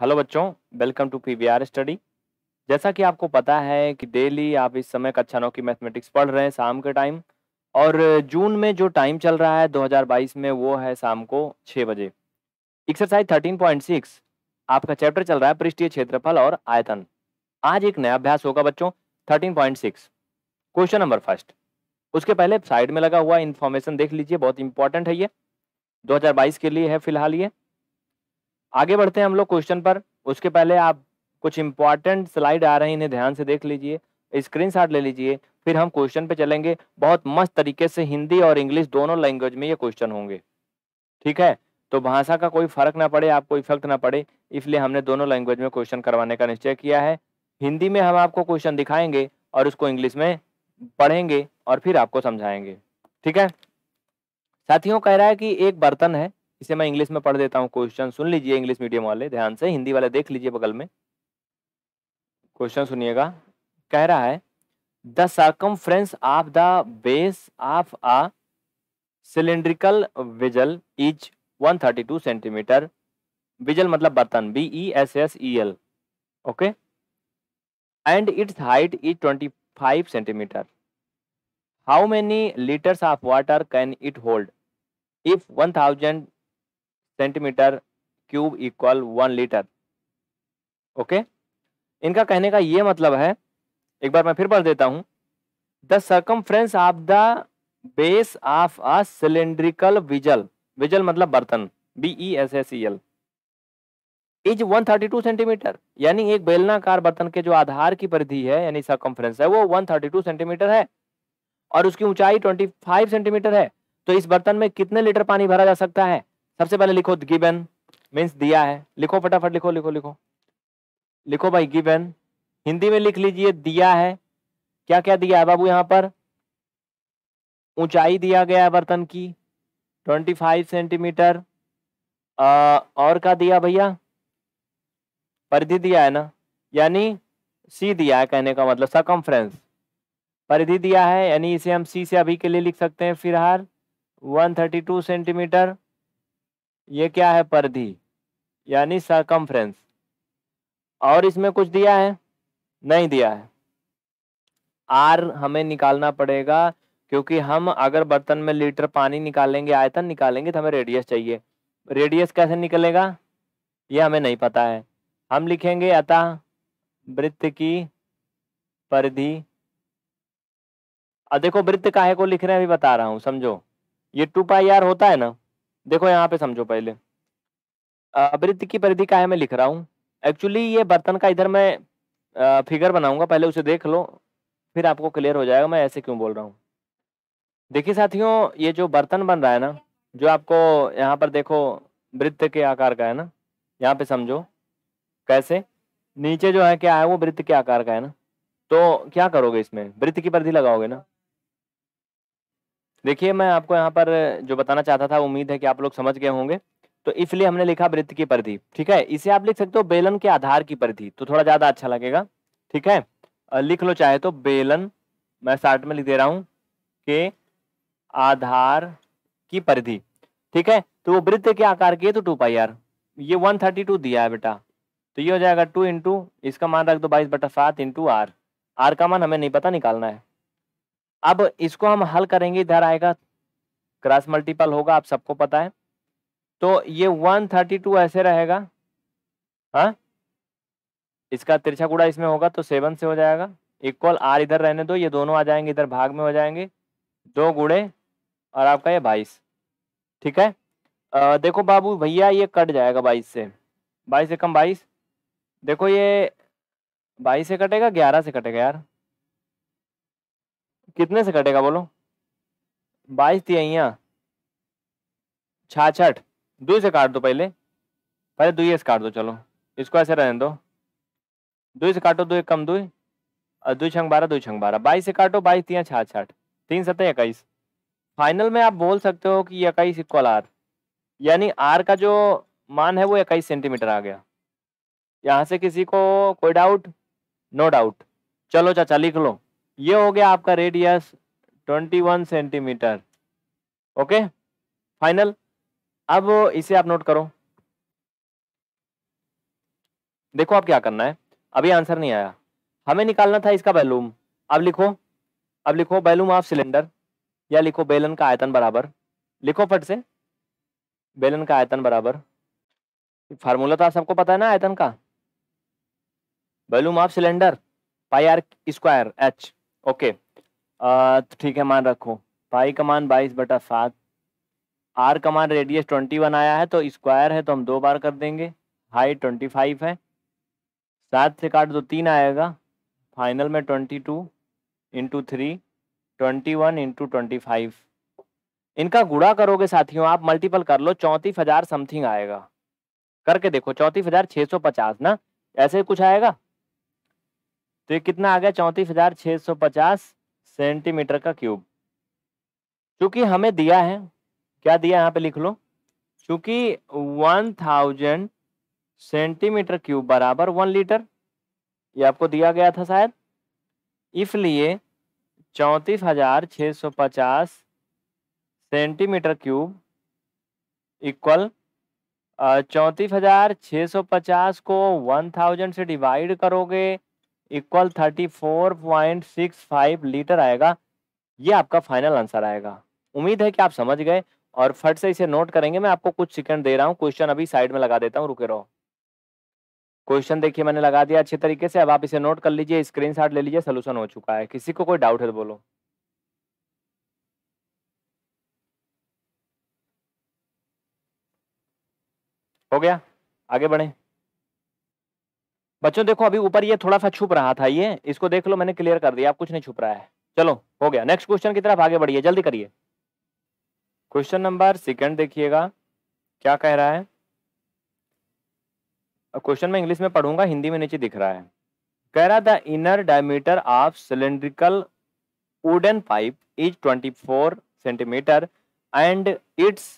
hello बच्चों welcome to P study जैसा कि आपको पता है कि डेली आप इस समय कक्षा नौ की मैथमेटिक्स पढ़ रहे हैं शाम के टाइम और जून में जो टाइम चल रहा है 2022 में वो है शाम को छः बजे एक्सरसाइज 13.6 आपका चैप्टर चल रहा है पृष्ठीय क्षेत्रफल और आयतन आज एक नया अभ्यास होगा बच्चों 13.6 क्वेश्चन नंबर फर्स्ट उसके पहले साइड में लगा हुआ इन्फॉर्मेशन देख लीजिए बहुत इंपॉर्टेंट है ये दो के लिए है फिलहाल ये आगे बढ़ते हैं हम लोग क्वेश्चन पर उसके पहले आप कुछ इंपॉर्टेंट स्लाइड आ रहे इन्हें ध्यान से देख लीजिए स्क्रीन ले लीजिए फिर हम क्वेश्चन पे चलेंगे बहुत मस्त तरीके से हिंदी और इंग्लिश दोनों लैंग्वेज में ये क्वेश्चन होंगे ठीक है तो भाषा का कोई फर्क ना पड़े आपको इफेक्ट ना पड़े इसलिए हमने दोनों लैंग्वेज में क्वेश्चन करवाने का निश्चय किया है हिंदी में हम आपको क्वेश्चन दिखाएंगे और उसको इंग्लिश में पढ़ेंगे और फिर आपको समझाएंगे ठीक है साथियों कह रहा है कि एक बर्तन है इसे मैं इंग्लिश में पढ़ देता हूँ क्वेश्चन सुन लीजिए इंग्लिश मीडियम वाले ध्यान से हिंदी वाले देख लीजिए बगल में क्वेश्चन सुनिएगा कह रहा है the circumference of the base of a cylindrical vessel is 132 centimetre vessel मतलब बर्तन B E S S E L okay and its height is 25 centimetre how many litres of water can it hold if 1000 centimetre cube equal one litre okay इनका कहने का ये मतलब है एक बार मैं फिर पढ़ देता हूँ the circumference of the base of a cylindrical vessel vessel मतलब बर्तन B E S S E L is 132 centimetre यानी एक बेलनाकार बर्तन के जो आधार की परिधि है यानी सर्कमफ्रेंस है वो 132 सेंटीमीटर है और उसकी ऊंचाई 25 सेंटीमीटर है तो इस बर्तन में कितने लीटर पानी भरा जा सकता है सबसे पहले लिखो गिवन मीन्स दिया है लिखो फटाफट लिखो लिखो लिखो लिखो भाई गिवन हिंदी में लिख लीजिए दिया है क्या क्या दिया है बाबू यहाँ पर ऊंचाई दिया गया है बर्तन की ट्वेंटी फाइव सेंटीमीटर और का दिया भैया परिधि दिया है ना यानी सी दिया है कहने का मतलब सकम परिधि दिया है यानी इसे हम सी से अभी के लिए लिख सकते हैं फिलहाल 132 सेंटीमीटर ये क्या है परधि यानी सरकमफ्रेंस और इसमें कुछ दिया है नहीं दिया है आर हमें निकालना पड़ेगा क्योंकि हम अगर बर्तन में लीटर पानी निकालेंगे आयतन निकालेंगे तो हमें रेडियस चाहिए रेडियस कैसे निकलेगा ये हमें नहीं पता है हम लिखेंगे अतः वृत्त की परिधि अब देखो वृत्त काहे को लिख रहे हैं अभी बता रहा हूँ समझो ये टू पाई आर होता है ना देखो यहाँ पे समझो पहले वृत्त की परिधि का है मैं लिख रहा हूँ एक्चुअली ये बर्तन का इधर मैं फिगर बनाऊंगा पहले उसे देख लो फिर आपको क्लियर हो जाएगा मैं ऐसे क्यों बोल रहा हूँ देखिए साथियों ये जो बर्तन बन रहा है ना जो आपको यहाँ पर देखो वृत्त के आकार का है ना यहाँ पे समझो कैसे नीचे जो है क्या है वो वृत्त के आकार का है ना तो क्या करोगे इसमें वृत्त की परिधि लगाओगे ना देखिए मैं आपको यहाँ पर जो बताना चाहता था उम्मीद है कि आप लोग समझ गए होंगे तो इसलिए हमने लिखा वृत्त की परिधि ठीक है इसे आप लिख सकते हो बेलन के आधार की परिधि तो थोड़ा ज्यादा अच्छा लगेगा ठीक है लिख लो चाहे तो बेलन मैं साठ में लिख दे रहा हूं के आधार की परिधि ठीक है तो वो वृत्त के आकार की है तो टू पाई आर ये वन थर्टी टू दिया है बेटा तो ये हो जाएगा टू इंटू इसका मान रख दो बाईस बटा सात इंटू आर आर का मान हमें नहीं पता निकालना है अब इसको हम हल करेंगे इधर आएगा क्रॉस मल्टीपल होगा आप सबको पता है तो ये 132 ऐसे रहेगा हाँ इसका तिरछा कूड़ा इसमें होगा तो सेवन से हो जाएगा इक्वल आर इधर रहने दो ये दोनों आ जाएंगे इधर भाग में हो जाएंगे दो गुड़े और आपका ये बाईस ठीक है आ, देखो बाबू भैया ये कट जाएगा बाईस से बाईस से कम बाईस देखो ये बाईस से कटेगा ग्यारह से कटेगा यार कितने से कटेगा बोलो बाईस तिया छाछठ दो से काट दो पहले पहले दुई से काट दो चलो इसको ऐसे रहने दो दुई से काटो दो एक कम दुई और दुई छंग बारह दुई छंग बारह बाईस से काटो बाईस तिया छाछठ तीन सतह इक्कीस फाइनल में आप बोल सकते हो कि इक्कीस इक्वल आर यानी आर का जो मान है वो इक्कीस सेंटीमीटर आ गया यहाँ से किसी को कोई डाउट नो डाउट चलो चाचा लिख लो ये हो गया आपका रेडियस 21 सेंटीमीटर ओके फाइनल अब इसे आप नोट करो देखो आप क्या करना है अभी आंसर नहीं आया हमें निकालना था इसका बैलूम अब लिखो अब लिखो बैलूम ऑफ सिलेंडर या लिखो बेलन का आयतन बराबर लिखो फट से बेलन का आयतन बराबर फार्मूला तो आप सबको पता है ना आयतन का volume of cylinder pi R square H okay uh, तो ठीक है मान रखो पाई का मान बाईस बटा सात आर का मान रेडियस ट्वेंटी वन आया है तो स्क्वायर है तो हम दो बार कर देंगे हाई ट्वेंटी फाइव है सात से काट दो तीन आएगा फाइनल में twenty two into three twenty one into twenty five इनका गुड़ा करोगे साथियों आप मल्टीपल कर लो चौंतीस हज़ार समथिंग आएगा करके देखो चौंतीस हज़ार छः सौ पचास ना ऐसे कुछ आएगा तो ये कितना आ गया चौंतीस हजार छः सौ पचास सेंटीमीटर का क्यूब चूंकि हमें दिया है क्या दिया यहाँ पे लिख लो चूंकि वन थाउजेंड सेंटीमीटर क्यूब बराबर वन लीटर ये आपको दिया गया था शायद इसलिए चौंतीस हजार छ सौ पचास सेंटीमीटर क्यूब इक्वल चौंतीस हजार छ सौ पचास को वन थाउजेंड से डिवाइड करोगे equal thirty four point six five litre आएगा ये आपका फाइनल आंसर आएगा उम्मीद है कि आप समझ गए और फट से इसे नोट करेंगे मैं आपको कुछ सेकंड दे रहा हूँ क्वेश्चन अभी साइड में लगा देता हूँ रुके रहो क्वेश्चन देखिए मैंने लगा दिया अच्छे तरीके से अब आप इसे नोट कर लीजिए स्क्रीन ले लीजिए सोल्यूशन हो चुका है किसी को कोई डाउट है तो बोलो हो गया आगे बढ़े बच्चों देखो अभी ऊपर ये थोड़ा सा छुप रहा था ये इसको देख लो मैंने क्लियर कर दिया आप कुछ नहीं छुप रहा है चलो हो गया नेक्स्ट क्वेश्चन की तरफ आगे बढ़िए जल्दी करिए क्वेश्चन नंबर सेकंड देखिएगा क्या कह रहा है क्वेश्चन में इंग्लिश में पढ़ूंगा हिंदी में नीचे दिख रहा है कह रहा the inner diameter of cylindrical wooden pipe is 24 centimetre and its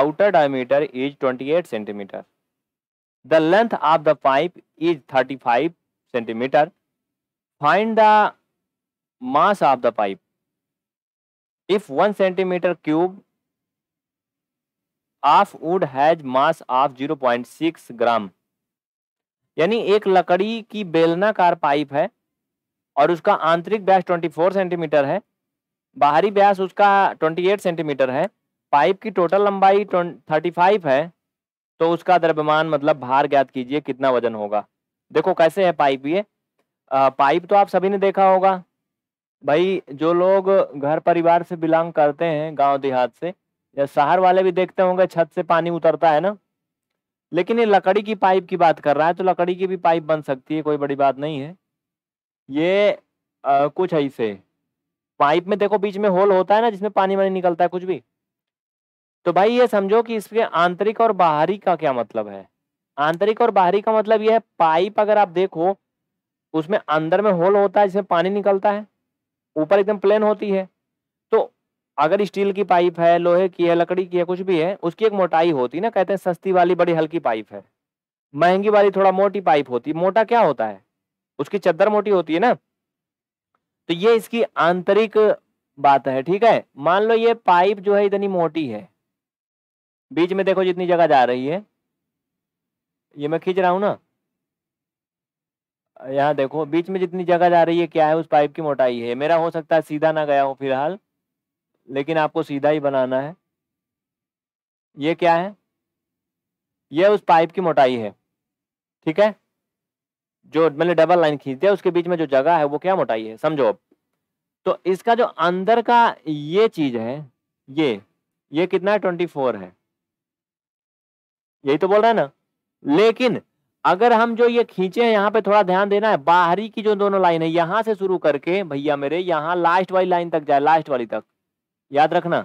outer diameter is 28 centimetre the length of the pipe is thirty five centimetre find the mass of the pipe if one centimetre cube of wood has mass of six gram यानी एक लकड़ी की बेलनाकार pipe है और उसका आंतरिक व्यास four centimetre है बाहरी व्यास उसका ट्वेंटी एट सेंटीमीटर है पाइप की टोटल लंबाई थर्टी फाइव है तो उसका द्रव्यमान मतलब भार ज्ञात कीजिए कितना वजन होगा देखो कैसे है पाइप ये आ, पाइप तो आप सभी ने देखा होगा भाई जो लोग घर परिवार से बिलोंग करते हैं गांव देहात से या शहर वाले भी देखते होंगे छत से पानी उतरता है ना लेकिन ये लकड़ी की पाइप की बात कर रहा है तो लकड़ी की भी पाइप बन सकती है कोई बड़ी बात नहीं है ये आ, कुछ ऐसे पाइप में देखो बीच में होल होता है ना जिसमें पानी वानी निकलता है कुछ भी तो भाई ये समझो कि इसके आंतरिक और बाहरी का क्या मतलब है आंतरिक और बाहरी का मतलब यह है पाइप अगर आप देखो उसमें अंदर में होल होता है जिसमें पानी निकलता है ऊपर एकदम प्लेन होती है तो अगर स्टील की पाइप है लोहे की है लकड़ी की है कुछ भी है उसकी एक मोटाई होती है ना कहते हैं सस्ती वाली बड़ी हल्की पाइप है महंगी वाली थोड़ा मोटी पाइप होती है मोटा क्या होता है उसकी चद्दर मोटी होती है ना तो ये इसकी आंतरिक बात है ठीक है मान लो ये पाइप जो है इतनी मोटी है बीच में देखो जितनी जगह जा रही है ये मैं खींच रहा हूँ ना यहाँ देखो बीच में जितनी जगह जा रही है क्या है उस पाइप की मोटाई है मेरा हो सकता है सीधा ना गया हो फिलहाल लेकिन आपको सीधा ही बनाना है ये क्या है यह उस पाइप की मोटाई है ठीक है जो मैंने डबल लाइन खींच दिया उसके बीच में जो जगह है वो क्या मोटाई है समझो अब तो इसका जो अंदर का ये चीज है ये ये कितना है ट्वेंटी फोर है यही तो बोल रहे हैं ना लेकिन अगर हम जो ये खींचे हैं यहाँ पे थोड़ा ध्यान देना है बाहरी की जो दोनों लाइन है यहाँ से शुरू करके भैया मेरे यहाँ लास्ट वाली लाइन तक जाए लास्ट वाली तक याद रखना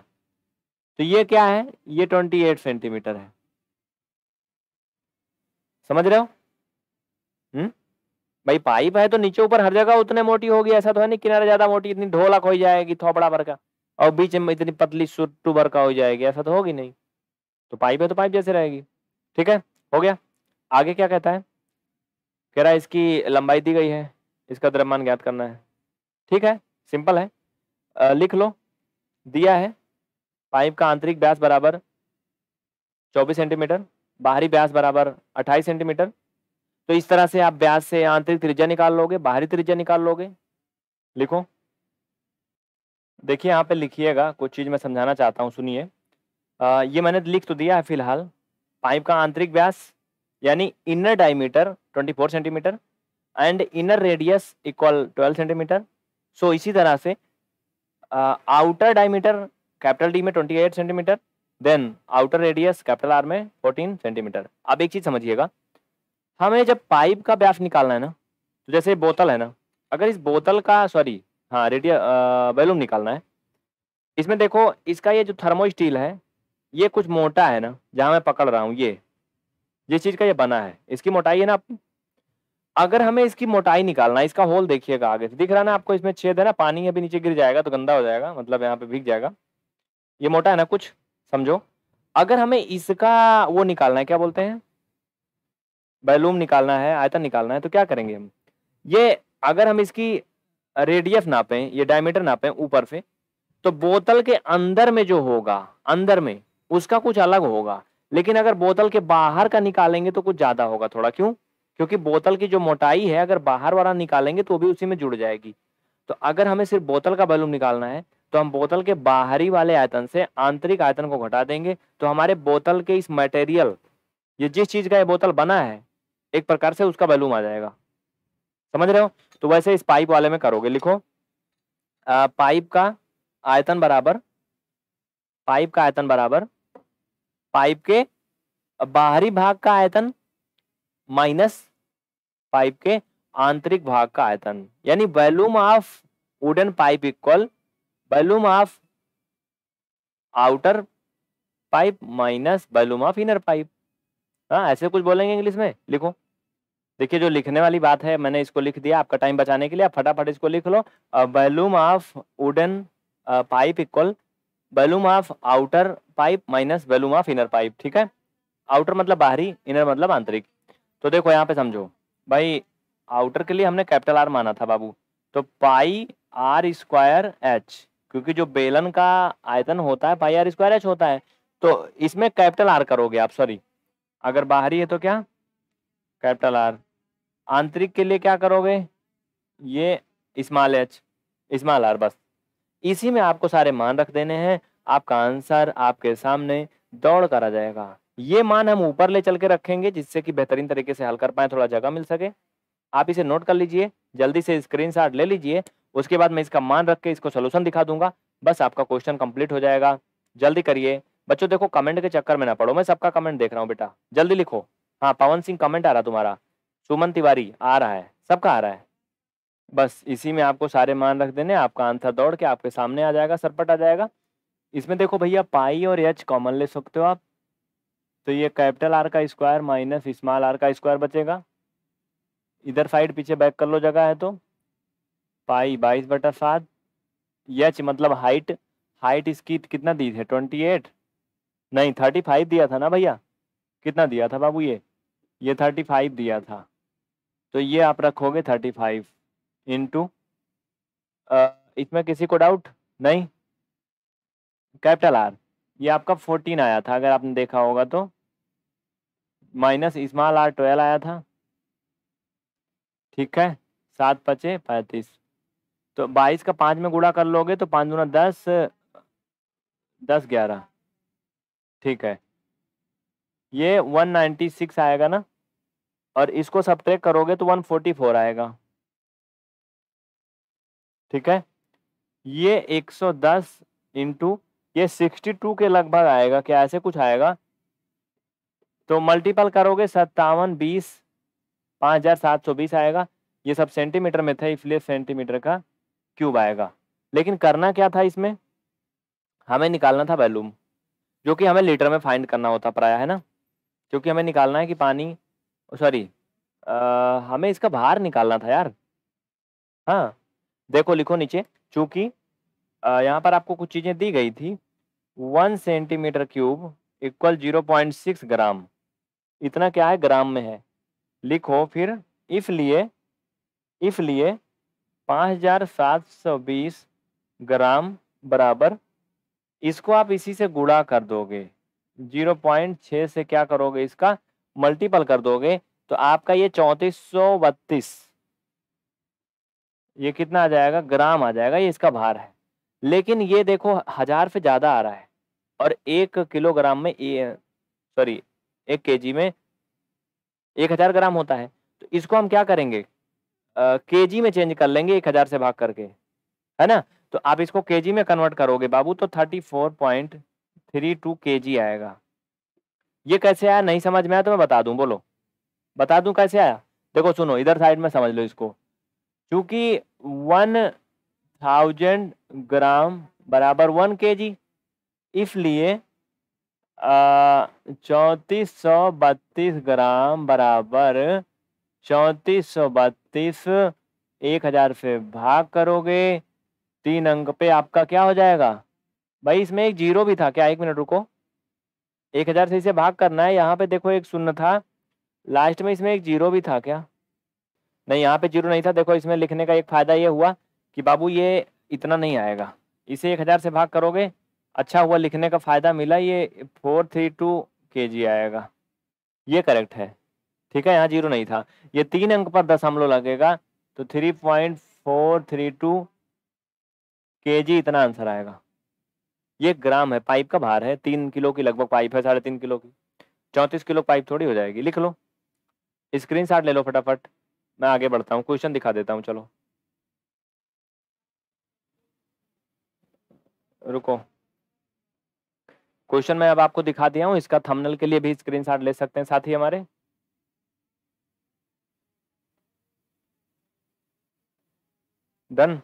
तो ये क्या है ये ट्वेंटी एट सेंटीमीटर है समझ रहे हो हम्म भाई पाइप है तो नीचे ऊपर हर जगह उतने मोटी होगी ऐसा तो है नहीं किनारे ज्यादा मोटी इतनी ढोलक हो जाएगी थोपड़ा भर का और बीच में इतनी पतली सुट्टू भर का हो जाएगी ऐसा तो होगी नहीं तो पाइप है तो पाइप जैसे रहेगी ठीक है हो गया आगे क्या कहता है कह रहा है इसकी लंबाई दी गई है इसका द्रव्यमान ज्ञात करना है ठीक है सिंपल है आ, लिख लो दिया है पाइप का आंतरिक व्यास बराबर 24 सेंटीमीटर बाहरी व्यास बराबर 28 सेंटीमीटर तो इस तरह से आप व्यास से आंतरिक त्रिज्या निकाल लोगे बाहरी त्रिज्या निकाल लोगे लिखो देखिए यहाँ पे लिखिएगा कुछ चीज़ मैं समझाना चाहता हूँ सुनिए ये मैंने लिख तो दिया है फिलहाल पाइप का आंतरिक व्यास यानी inner diameter 24 centimetre and inner radius equal 12 centimetre so इसी तरह से आउटर डायमीटर कैपिटल डी में 28 centimetre then outer radius capital R में 14 सेंटीमीटर अब एक चीज़ समझिएगा हमें जब पाइप का व्यास निकालना है ना तो जैसे बोतल है ना अगर इस बोतल का सॉरी हाँ रेडिया बैलून निकालना है इसमें देखो इसका ये जो थर्मो स्टील है ये कुछ मोटा है ना जहाँ मैं पकड़ रहा हूँ ये जिस चीज़ का ये बना है इसकी मोटाई है ना अपनी अगर हमें इसकी मोटाई निकालना है इसका होल देखिएगा आगे से दिख रहा ना आपको इसमें छेद है ना पानी अभी नीचे गिर जाएगा तो गंदा हो जाएगा मतलब यहाँ पे भीग जाएगा ये मोटा है ना कुछ समझो अगर हमें इसका वो निकालना है क्या बोलते हैं बैलूम निकालना है आयतन निकालना है तो क्या करेंगे हम ये अगर हम इसकी रेडियस नापें ये डायमीटर नापें ऊपर से तो बोतल के अंदर में जो होगा अंदर में उसका कुछ अलग होगा लेकिन अगर बोतल के बाहर का निकालेंगे तो कुछ ज्यादा होगा थोड़ा क्यों क्योंकि बोतल की जो मोटाई है अगर बाहर वाला निकालेंगे तो भी उसी में जुड़ जाएगी तो अगर हमें सिर्फ बोतल का बैलून निकालना है तो हम बोतल के बाहरी वाले आयतन से आंतरिक आयतन को घटा देंगे तो हमारे बोतल के इस मटेरियल ये जिस चीज का ये बोतल बना है एक प्रकार से उसका बैलूम आ जाएगा समझ रहे हो तो वैसे इस पाइप वाले में करोगे लिखो आ, पाइप का आयतन बराबर पाइप का आयतन बराबर पाइप के बाहरी भाग का आयतन माइनस पाइप के आंतरिक भाग का आयतन यानी volume of wooden pipe equal volume of outer pipe minus volume of inner pipe हाँ ऐसे कुछ बोलेंगे इंग्लिश में लिखो देखिए जो लिखने वाली बात है मैंने इसको लिख दिया आपका टाइम बचाने के लिए आप फटाफट इसको लिख लो volume of wooden pipe equal volume of outer pipe minus volume of inner pipe ठीक है आउटर मतलब बाहरी इनर मतलब आंतरिक तो देखो यहाँ पे समझो भाई आउटर के लिए हमने कैपिटल आर माना था बाबू तो पाई आर स्क्वायर एच क्योंकि जो बेलन का आयतन होता है पाई आर स्क्वायर एच होता है तो इसमें कैपिटल आर करोगे आप सॉरी अगर बाहरी है तो क्या कैपिटल आर आंतरिक के लिए क्या करोगे ये स्मॉल एच स्मॉल आर बस इसी में आपको सारे मान रख देने हैं आपका आंसर आपके सामने दौड़ कर आ जाएगा ये मान हम ऊपर ले चल के रखेंगे जिससे कि बेहतरीन तरीके से हल कर पाए थोड़ा जगह मिल सके आप इसे नोट कर लीजिए जल्दी से स्क्रीन शॉट ले लीजिए उसके बाद मैं इसका मान रख के इसको सोल्यूशन दिखा दूंगा बस आपका क्वेश्चन कंप्लीट हो जाएगा जल्दी करिए बच्चों देखो कमेंट के चक्कर में ना पड़ो मैं सबका कमेंट देख रहा हूँ बेटा जल्दी लिखो हाँ पवन सिंह कमेंट आ रहा तुम्हारा सुमन तिवारी आ रहा है सबका आ रहा है बस इसी में आपको सारे मान रख देने आपका आंसर दौड़ के आपके सामने आ जाएगा सरपट आ जाएगा इसमें देखो भैया पाई और एच कॉमन ले सकते हो आप तो ये कैपिटल आर का स्क्वायर माइनस स्मॉल आर का स्क्वायर बचेगा इधर साइड पीछे बैक कर लो जगह है तो पाई बाईस बटा सात एच मतलब हाइट हाइट इसकी कितना दी थी ट्वेंटी एट नहीं थर्टी फाइव दिया था ना भैया कितना दिया था बाबू ये ये थर्टी फाइव दिया था तो ये आप रखोगे थर्टी फाइव इनटू uh, इसमें किसी को डाउट नहीं कैपिटल आर ये आपका फोर्टीन आया था अगर आपने देखा होगा तो माइनस स्मॉल आर ट्वेल्व आया था ठीक है सात पचे पैंतीस तो बाईस का पाँच में गुड़ा कर लोगे तो पाँच दूना दस दस ग्यारह ठीक है ये वन नाइन्टी सिक्स आएगा ना और इसको सब्ट्रैक करोगे तो वन फोर्टी फोर आएगा ठीक है ये 110 सौ दस इंटू ये टू के लगभग आएगा क्या ऐसे कुछ आएगा तो मल्टीपल करोगे सत्तावन बीस पाँच हजार सात सौ बीस आएगा ये सब सेंटीमीटर में था इसलिए सेंटीमीटर का क्यूब आएगा लेकिन करना क्या था इसमें हमें निकालना था वैल्यूम जो कि हमें लीटर में फाइंड करना होता प्राय है ना क्योंकि हमें निकालना है कि पानी सॉरी हमें इसका भार निकालना था यार हाँ देखो लिखो नीचे चूंकि यहाँ पर आपको कुछ चीज़ें दी गई थी one centimetre cube equal zero point six gram इतना क्या है ग्राम में है लिखो फिर इफ लिए इफ लिए पाँच हजार सात सौ बीस ग्राम बराबर इसको आप इसी से गुड़ा कर दोगे जीरो पॉइंट छः से क्या करोगे इसका मल्टीपल कर दोगे तो आपका ये चौंतीस सौ बत्तीस ये कितना आ जाएगा ग्राम आ जाएगा ये इसका भार है लेकिन ये देखो हजार से ज़्यादा आ रहा है और एक किलोग्राम में सॉरी एक के में एक हजार ग्राम होता है तो इसको हम क्या करेंगे के जी में चेंज कर लेंगे एक हजार से भाग करके है ना तो आप इसको के जी में कन्वर्ट करोगे बाबू तो thirty four point three two K G आएगा ये कैसे आया नहीं समझ में आया तो मैं बता दूं बोलो बता दूं कैसे आया देखो सुनो इधर साइड में समझ लो इसको चूंकि वन थाउजेंड ग्राम बराबर वन के जी इसलिए चौंतीस सौ बत्तीस ग्राम बराबर चौंतीस सौ बत्तीस एक हज़ार से भाग करोगे तीन अंक पे आपका क्या हो जाएगा भाई इसमें एक जीरो भी था क्या एक मिनट रुको एक हज़ार से इसे भाग करना है यहाँ पे देखो एक शून्य था लास्ट में इसमें एक जीरो भी था क्या नहीं यहाँ पे जीरो नहीं था देखो इसमें लिखने का एक फ़ायदा ये हुआ कि बाबू ये इतना नहीं आएगा इसे एक हज़ार से भाग करोगे अच्छा हुआ लिखने का फ़ायदा मिला ये four three two K G आएगा ये करेक्ट है ठीक है यहाँ जीरो नहीं था ये तीन अंक पर दस हमलो लगेगा तो three point four three two K G इतना आंसर आएगा ये ग्राम है पाइप का भार है तीन किलो की लगभग पाइप है साढ़े तीन किलो की चौंतीस किलो पाइप थोड़ी हो जाएगी लिख लो स्क्रीन शॉट ले लो फटाफट मैं आगे बढ़ता हूँ क्वेश्चन दिखा देता हूँ चलो रुको क्वेश्चन मैं अब आपको दिखा दिया हूँ इसका थंबनेल के लिए भी स्क्रीनशॉट ले सकते हैं साथी हमारे डन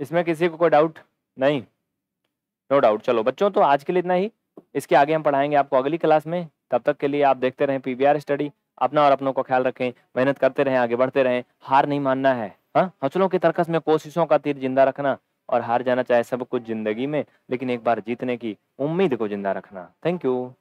इसमें किसी को कोई डाउट नहीं नो no डाउट चलो बच्चों तो आज के लिए इतना ही इसके आगे हम पढ़ाएंगे आपको अगली क्लास में तब तक के लिए आप देखते रहें पीवीआर स्टडी अपना और अपनों का ख्याल रखें मेहनत करते रहें आगे बढ़ते रहें हार नहीं मानना है हाँ हौसलों के तरकस में कोशिशों का तीर जिंदा रखना और हार जाना चाहे सब कुछ जिंदगी में लेकिन एक बार जीतने की उम्मीद को जिंदा रखना थैंक यू